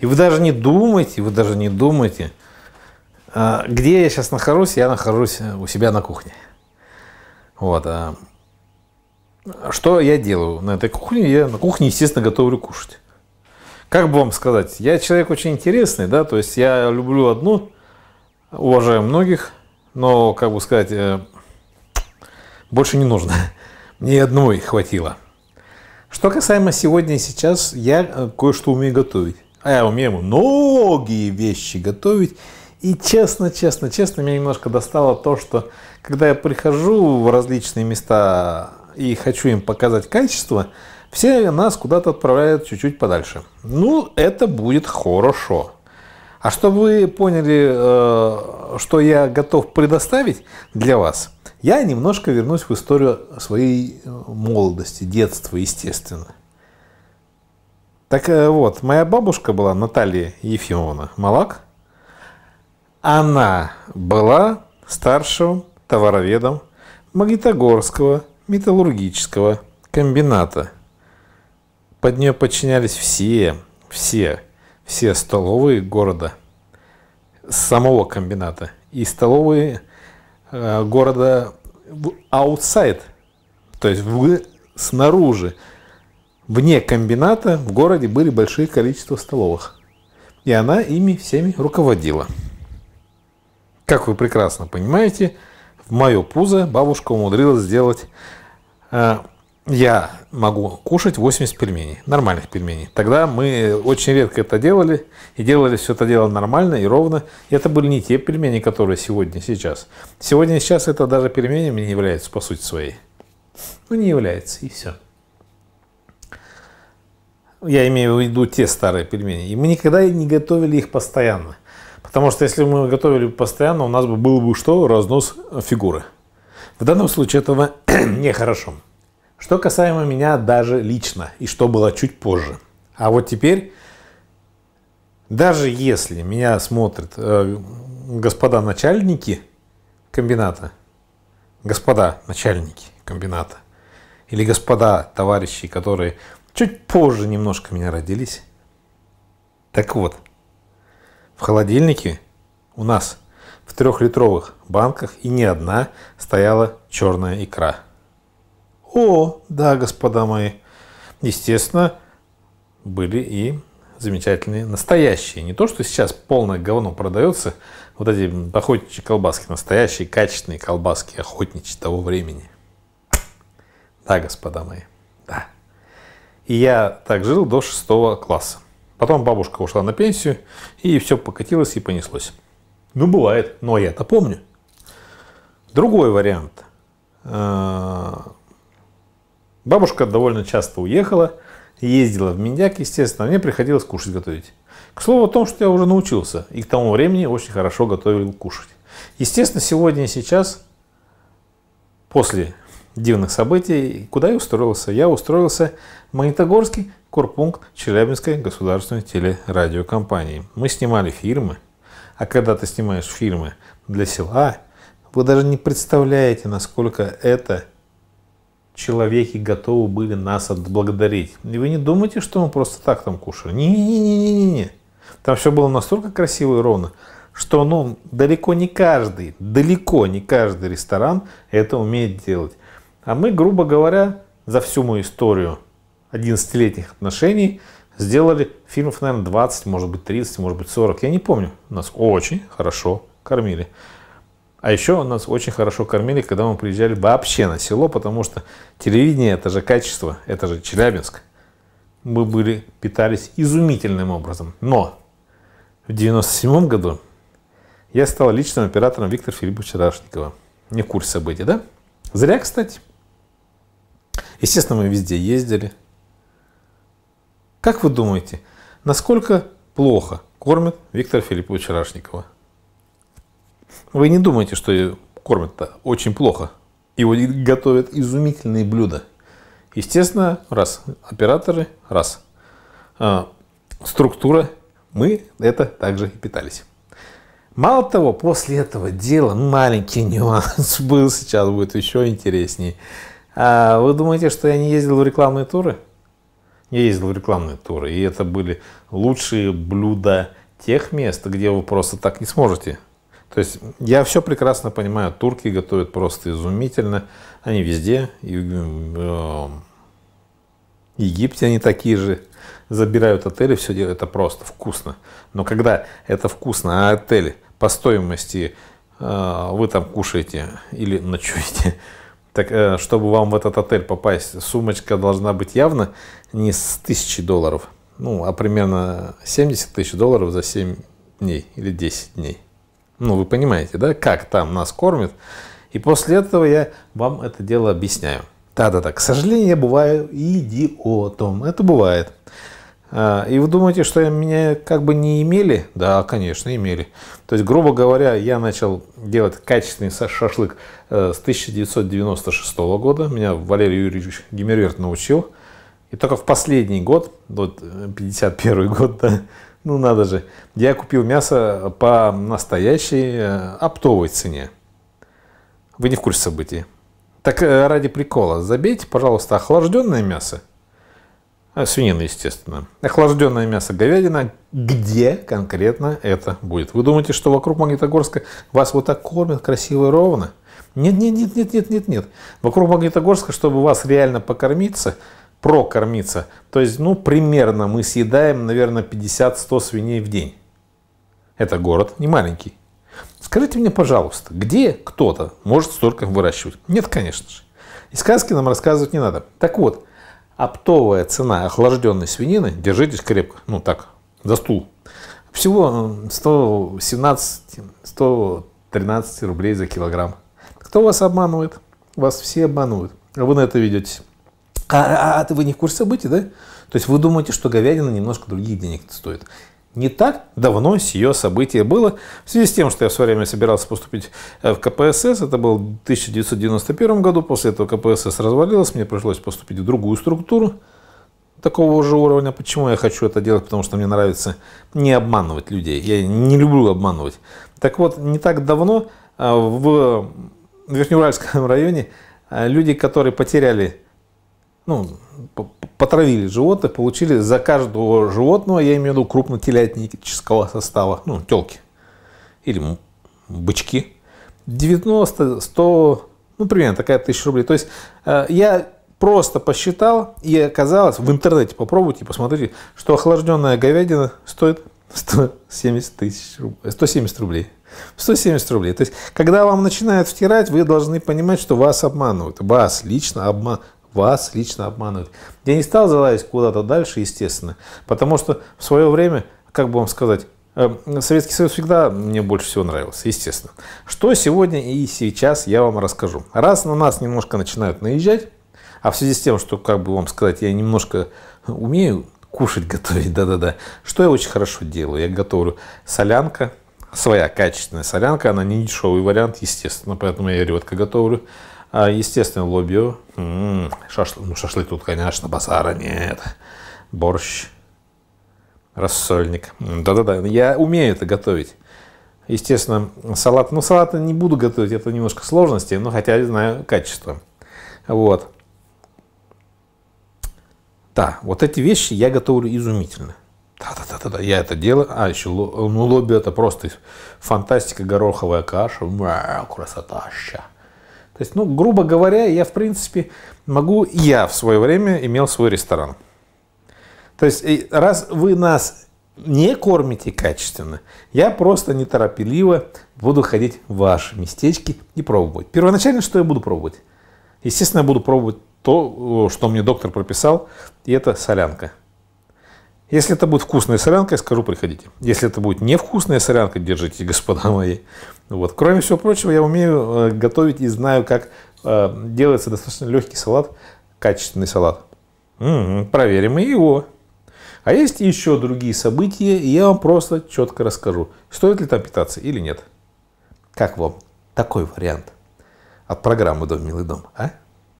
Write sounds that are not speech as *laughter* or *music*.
И вы даже не думаете, вы даже не думайте, а, где я сейчас нахожусь, я нахожусь э, у себя на кухне. Вот. А, что я делаю на этой кухне? Я на кухне, естественно, готовлю кушать. Как бы вам сказать, я человек очень интересный, да, то есть я люблю одну, уважаю многих, но, как бы сказать, э, больше не нужно. *laughs* Мне одной хватило. Что касаемо сегодня и сейчас, я э, кое-что умею готовить. А я умею многие вещи готовить. И честно, честно, честно, меня немножко достало то, что когда я прихожу в различные места и хочу им показать качество, все нас куда-то отправляют чуть-чуть подальше. Ну, это будет хорошо. А чтобы вы поняли, э, что я готов предоставить для вас, я немножко вернусь в историю своей молодости, детства, естественно. Так э, вот, моя бабушка была Наталья Ефимовна Малак. Она была старшим товароведом Магнитогорского металлургического комбината. Под нее подчинялись все, все, все столовые города самого комбината и столовые э, города аутсайд, то есть в, снаружи вне комбината в городе были большие количество столовых. И она ими всеми руководила. Как вы прекрасно понимаете, в мое пузо бабушка умудрилась сделать... Э, я могу кушать 80 пельменей, нормальных пельменей. Тогда мы э, очень редко это делали, и делали все это дело нормально и ровно. И это были не те пельмени, которые сегодня, сейчас. Сегодня, сейчас это даже пельменями не является по сути своей. Ну, не является, и все. Ну, я имею в виду те старые пельмени, и мы никогда не готовили их постоянно. Потому что если мы готовили постоянно, у нас бы был бы что? Разнос фигуры. В данном случае этого *clears throat* нехорошо. Что касаемо меня даже лично, и что было чуть позже. А вот теперь, даже если меня смотрят э, господа начальники комбината, господа начальники комбината, или господа товарищи, которые Чуть позже немножко меня родились. Так вот, в холодильнике у нас в трехлитровых банках и не одна стояла черная икра. О, да, господа мои. Естественно, были и замечательные, настоящие. Не то, что сейчас полное говно продается, вот эти охотничьи колбаски, настоящие качественные колбаски охотничьи того времени. Да, господа мои. И я так жил до шестого класса. Потом бабушка ушла на пенсию, и все покатилось и понеслось. Ну, бывает, но я-то помню. Другой вариант. Э, бабушка довольно часто уехала, ездила в Миндяк, естественно, а мне приходилось кушать готовить. К слову о том, что я уже научился, и к тому времени очень хорошо готовил кушать. Естественно, сегодня и сейчас, после дивных событий. Куда я устроился? Я устроился в Магнитогорский корпункт Челябинской государственной телерадиокомпании. Мы снимали фильмы, а когда ты снимаешь фильмы для села, вы даже не представляете, насколько это человеки готовы были нас отблагодарить. И вы не думайте, что мы просто так там кушали. Не-не-не-не-не. Там все было настолько красиво и ровно, что ну, далеко не каждый, далеко не каждый ресторан это умеет делать. А мы, грубо говоря, за всю мою историю 11-летних отношений сделали фильмов, наверное, 20, может быть, 30, может быть, 40. Я не помню. Нас очень хорошо кормили. А еще нас очень хорошо кормили, когда мы приезжали вообще на село, потому что телевидение – это же качество, это же Челябинск. Мы были, питались изумительным образом. Но в 97 году я стал личным оператором Виктора Филипповича Рашникова. Не курс событий, да? Зря, кстати. Естественно, мы везде ездили. Как вы думаете, насколько плохо кормят Виктора Филипповича Рашникова? Вы не думаете, что кормят-то очень плохо. Его готовят изумительные блюда. Естественно, раз операторы, раз э, структура, мы это также и питались. Мало того, после этого дела маленький нюанс *laughs* был, сейчас будет еще интереснее. А вы думаете, что я не ездил в рекламные туры? Я ездил в рекламные туры, и это были лучшие блюда тех мест, где вы просто так не сможете. То есть я все прекрасно понимаю, турки готовят просто изумительно, они везде, и э, в Египте они такие же, забирают отели, все делают, это просто вкусно. Но когда это вкусно, а отель по стоимости э, вы там кушаете или ночуете так, э, чтобы вам в этот отель попасть, сумочка должна быть явно не с тысячи долларов, ну, а примерно 70 тысяч долларов за 7 дней или 10 дней. Ну, вы понимаете, да, как там нас кормят. И после этого я вам это дело объясняю. Да-да-да, к сожалению, я бываю идиотом. Это бывает. А, и вы думаете, что меня как бы не имели? Да, конечно, имели. То есть, грубо говоря, я начал делать качественный шашлык э, с 1996 года. Меня Валерий Юрьевич Гемерверт научил. И только в последний год, вот 51 э, год, да, *laughs* ну надо же, я купил мясо по настоящей э, оптовой цене. Вы не в курсе событий. Так ради прикола, забейте, пожалуйста, охлажденное мясо – а, свинина, естественно. Охлажденное мясо говядина. Где конкретно это будет? Вы думаете, что вокруг Магнитогорска вас вот так кормят красиво и ровно? Нет, нет, нет, нет, нет, нет, нет. Вокруг Магнитогорска, чтобы вас реально покормиться, прокормиться, то есть, ну, примерно мы съедаем, наверное, 50-100 свиней в день. Это город не маленький. Скажите мне, пожалуйста, где кто-то может столько выращивать? Нет, конечно же. И сказки нам рассказывать не надо. Так вот, оптовая цена охлажденной свинины, держитесь крепко, ну так, за стул, всего 117-113 э, рублей за килограмм. Кто вас обманывает? Вас все обманывают. А вы на это ведете. А, а, а вы не в курсе событий, да? То есть вы думаете, что говядина немножко других денег стоит. Не так давно сие событие было. В связи с тем, что я в свое время собирался поступить э, в КПСС, это был в 1991 году, после этого КПСС развалилась, мне пришлось поступить в другую структуру такого же уровня. Почему я хочу это делать? Потому что мне нравится не обманывать людей. Я не люблю обманывать. Так вот, не так давно э, в Верхнеуральском районе э, люди, которые потеряли ну, потравили животных, получили за каждого животного, я имею в виду крупнотелятнического состава, ну, телки или бычки, 90, 100, ну, примерно такая тысяча рублей. То есть э, я просто посчитал, и оказалось, в интернете попробуйте, посмотрите, что охлажденная говядина стоит 170 тысяч э, рублей, 170 рублей. 170 рублей. То есть, когда вам начинают втирать, вы должны понимать, что вас обманывают. Вас лично обман вас лично обманывают. Я не стал залазить куда-то дальше, естественно, потому что в свое время, как бы вам сказать, эм, Советский Союз всегда мне больше всего нравился, естественно. Что сегодня и сейчас я вам расскажу. Раз на нас немножко начинают наезжать, а в связи с тем, что, как бы вам сказать, я немножко умею кушать, *laughs* готовить, да-да-да, что я очень хорошо делаю? Я готовлю солянка, своя качественная солянка, она не дешевый вариант, естественно, поэтому я редко готовлю. А, естественно, лобио. М-м, шашлык, ну, шашлык тут, конечно, базара нет. Борщ, рассольник. Да-да-да, я умею это готовить. Естественно, салат. Ну, салат не буду готовить, это немножко сложности, но хотя я знаю качество. Вот. Да, вот эти вещи я готовлю изумительно. Да-да-да-да, я это делаю. А, еще ну, лобби это просто фантастика, гороховая каша. Ма, красота. Ща. То есть, ну, грубо говоря, я, в принципе, могу, я в свое время имел свой ресторан. То есть, раз вы нас не кормите качественно, я просто неторопливо буду ходить в ваши местечки и пробовать. Первоначально, что я буду пробовать? Естественно, я буду пробовать то, что мне доктор прописал, и это солянка. Если это будет вкусная солянка, я скажу, приходите. Если это будет невкусная солянка, держите, господа мои, вот. Кроме всего прочего, я умею э, готовить и знаю, как э, делается достаточно легкий салат, качественный салат. М-м, проверим и его. А есть еще другие события, и я вам просто четко расскажу, стоит ли там питаться или нет. Как вам такой вариант от программы «Дом, милый дом», а?